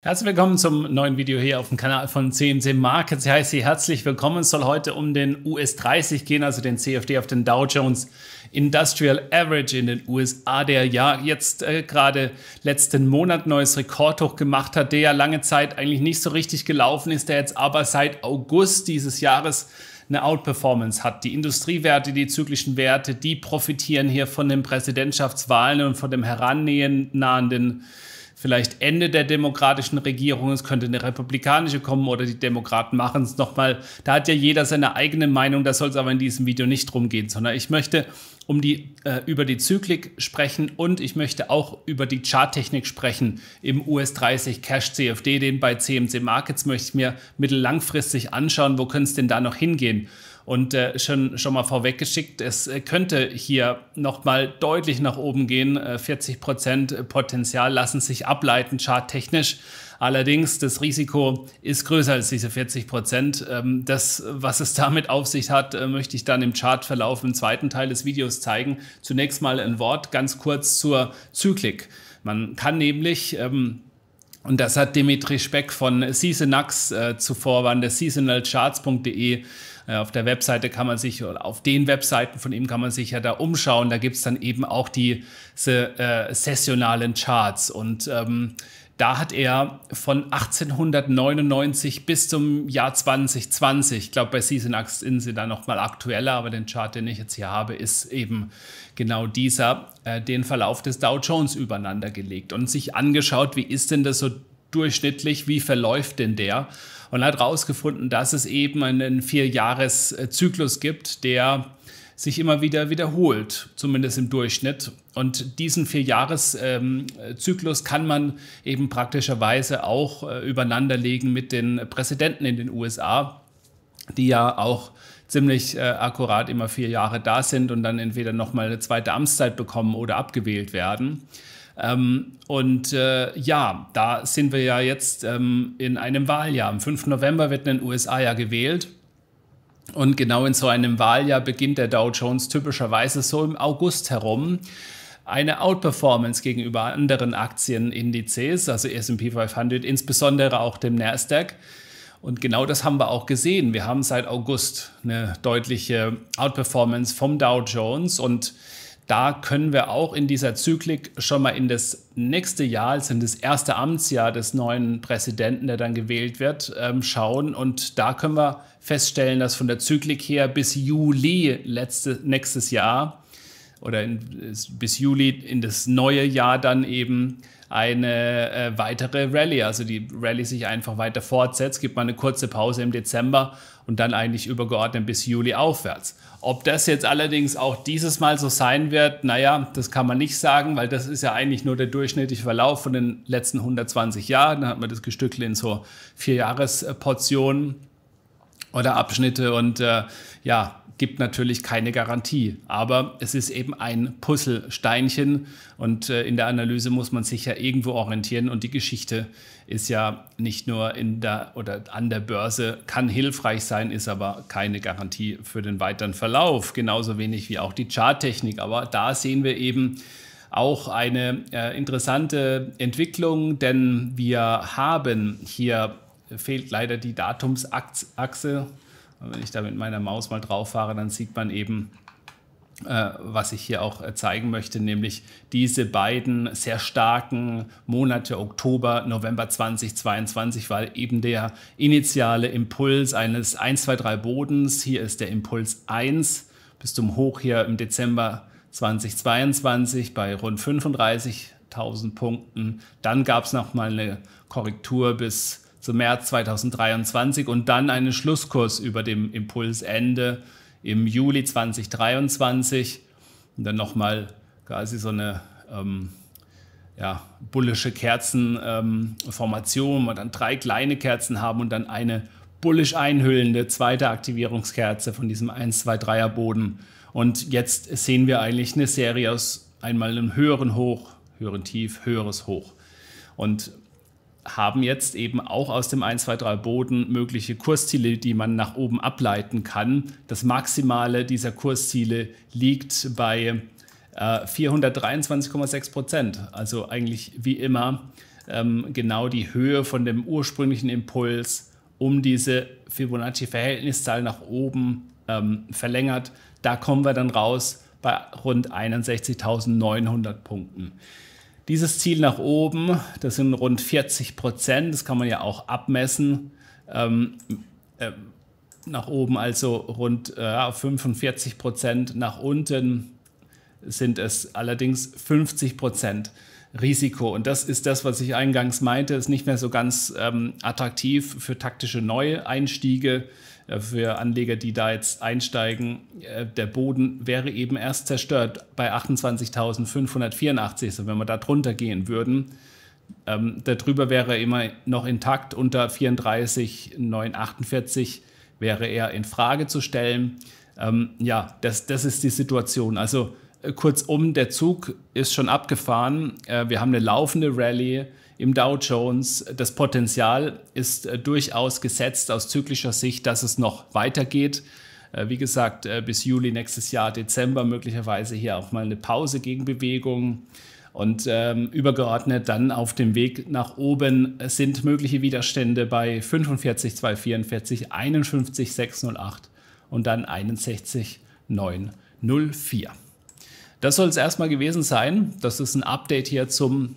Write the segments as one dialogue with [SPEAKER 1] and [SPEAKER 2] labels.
[SPEAKER 1] Herzlich willkommen zum neuen Video hier auf dem Kanal von CMC Markets. Ich heiße Sie herzlich willkommen. Es soll heute um den US 30 gehen, also den CFD auf den Dow Jones Industrial Average in den USA, der ja jetzt äh, gerade letzten Monat neues Rekordhoch gemacht hat, der ja lange Zeit eigentlich nicht so richtig gelaufen ist, der jetzt aber seit August dieses Jahres eine Outperformance hat. Die Industriewerte, die zyklischen Werte, die profitieren hier von den Präsidentschaftswahlen und von dem herannähenden vielleicht Ende der demokratischen Regierung, es könnte eine republikanische kommen oder die Demokraten machen es nochmal. Da hat ja jeder seine eigene Meinung, da soll es aber in diesem Video nicht drum gehen, sondern ich möchte um die, äh, über die Zyklik sprechen und ich möchte auch über die Charttechnik sprechen im US30 Cash CFD, den bei CMC Markets möchte ich mir mittellangfristig anschauen, wo könnte es denn da noch hingehen? Und äh, schon, schon mal vorweggeschickt, es äh, könnte hier nochmal deutlich nach oben gehen. 40 äh, Prozent Potenzial lassen sich ableiten, charttechnisch. Allerdings, das Risiko ist größer als diese 40 Prozent. Ähm, das, was es damit auf sich hat, äh, möchte ich dann im Chartverlauf im zweiten Teil des Videos zeigen. Zunächst mal ein Wort ganz kurz zur Zyklik. Man kann nämlich... Ähm, und das hat Dimitri Speck von Seasonax zuvor, waren der seasonalcharts.de äh, auf der Webseite kann man sich, oder auf den Webseiten von ihm kann man sich ja da umschauen. Da gibt es dann eben auch diese äh, sessionalen Charts. Und ähm, da hat er von 1899 bis zum Jahr 2020, ich glaube bei Season X sind sie da nochmal aktueller, aber den Chart, den ich jetzt hier habe, ist eben genau dieser, äh, den Verlauf des Dow Jones übereinander gelegt und sich angeschaut, wie ist denn das so durchschnittlich, wie verläuft denn der? Und hat herausgefunden, dass es eben einen Vierjahreszyklus gibt, der sich immer wieder wiederholt, zumindest im Durchschnitt. Und diesen Vierjahreszyklus ähm, kann man eben praktischerweise auch äh, übereinanderlegen mit den Präsidenten in den USA, die ja auch ziemlich äh, akkurat immer vier Jahre da sind und dann entweder nochmal eine zweite Amtszeit bekommen oder abgewählt werden. Ähm, und äh, ja, da sind wir ja jetzt ähm, in einem Wahljahr. Am 5. November wird in den USA ja gewählt. Und genau in so einem Wahljahr beginnt der Dow Jones typischerweise so im August herum eine Outperformance gegenüber anderen Aktienindizes, also S&P 500, insbesondere auch dem Nasdaq. Und genau das haben wir auch gesehen. Wir haben seit August eine deutliche Outperformance vom Dow Jones und da können wir auch in dieser Zyklik schon mal in das nächste Jahr, also in das erste Amtsjahr des neuen Präsidenten, der dann gewählt wird, ähm, schauen. Und da können wir feststellen, dass von der Zyklik her bis Juli letzte, nächstes Jahr oder in, bis Juli in das neue Jahr dann eben eine äh, weitere Rallye. Also die Rallye sich einfach weiter fortsetzt, gibt man eine kurze Pause im Dezember und dann eigentlich übergeordnet bis Juli aufwärts. Ob das jetzt allerdings auch dieses Mal so sein wird, naja, das kann man nicht sagen, weil das ist ja eigentlich nur der durchschnittliche Verlauf von den letzten 120 Jahren. Da hat man das Gestückle in so Vierjahresportionen oder Abschnitte und äh, ja, gibt natürlich keine Garantie. Aber es ist eben ein Puzzlesteinchen und äh, in der Analyse muss man sich ja irgendwo orientieren und die Geschichte ist ja nicht nur in der oder an der Börse, kann hilfreich sein, ist aber keine Garantie für den weiteren Verlauf. Genauso wenig wie auch die Charttechnik. Aber da sehen wir eben, auch eine äh, interessante Entwicklung, denn wir haben hier fehlt leider die Datumsachse wenn ich da mit meiner Maus mal drauf fahre, dann sieht man eben, äh, was ich hier auch äh, zeigen möchte, nämlich diese beiden sehr starken Monate Oktober, November 2022, weil eben der initiale Impuls eines 1, 2, 3 Bodens, hier ist der Impuls 1 bis zum Hoch hier im Dezember 2022 bei rund 35.000 Punkten. Dann gab es nochmal eine Korrektur bis zum März 2023 und dann einen Schlusskurs über dem Impulsende im Juli 2023 und dann nochmal quasi so eine ähm, ja, bullische Kerzenformation, ähm, und dann drei kleine Kerzen haben und dann eine bullisch einhüllende zweite Aktivierungskerze von diesem 1-2-3er Boden. Und jetzt sehen wir eigentlich eine Serie aus einmal einem höheren Hoch, höheren Tief, höheres Hoch. Und haben jetzt eben auch aus dem 1, 2, 3 boden mögliche Kursziele, die man nach oben ableiten kann. Das Maximale dieser Kursziele liegt bei äh, 423,6 Prozent. Also eigentlich wie immer ähm, genau die Höhe von dem ursprünglichen Impuls um diese Fibonacci-Verhältniszahl nach oben ähm, verlängert. Da kommen wir dann raus bei rund 61.900 Punkten. Dieses Ziel nach oben, das sind rund 40 Prozent, das kann man ja auch abmessen. Ähm, äh, nach oben also rund äh, 45 Prozent, nach unten sind es allerdings 50 Prozent. Risiko. Und das ist das, was ich eingangs meinte, ist nicht mehr so ganz ähm, attraktiv für taktische Neueinstiege, äh, für Anleger, die da jetzt einsteigen. Äh, der Boden wäre eben erst zerstört bei 28.584. Also wenn wir da drunter gehen würden, ähm, darüber wäre er immer noch intakt. Unter 34,948 wäre er in Frage zu stellen. Ähm, ja, das, das ist die Situation. Also kurzum, der Zug ist schon abgefahren. Äh, wir haben eine laufende Rallye im Dow Jones. Das Potenzial ist äh, durchaus gesetzt aus zyklischer Sicht, dass es noch weitergeht. Äh, wie gesagt, bis Juli nächstes Jahr, Dezember möglicherweise hier auch mal eine Pause gegen Bewegung. Und ähm, übergeordnet dann auf dem Weg nach oben sind mögliche Widerstände bei 45, 244, 51, 608 und dann 61, 904. Das soll es erstmal gewesen sein. Das ist ein Update hier zum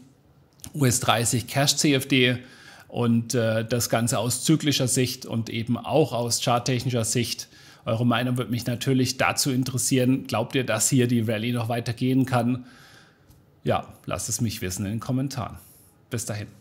[SPEAKER 1] US30 Cash CFD und äh, das Ganze aus zyklischer Sicht und eben auch aus charttechnischer Sicht. Eure Meinung würde mich natürlich dazu interessieren. Glaubt ihr, dass hier die Rallye noch weitergehen kann? Ja, lasst es mich wissen in den Kommentaren. Bis dahin.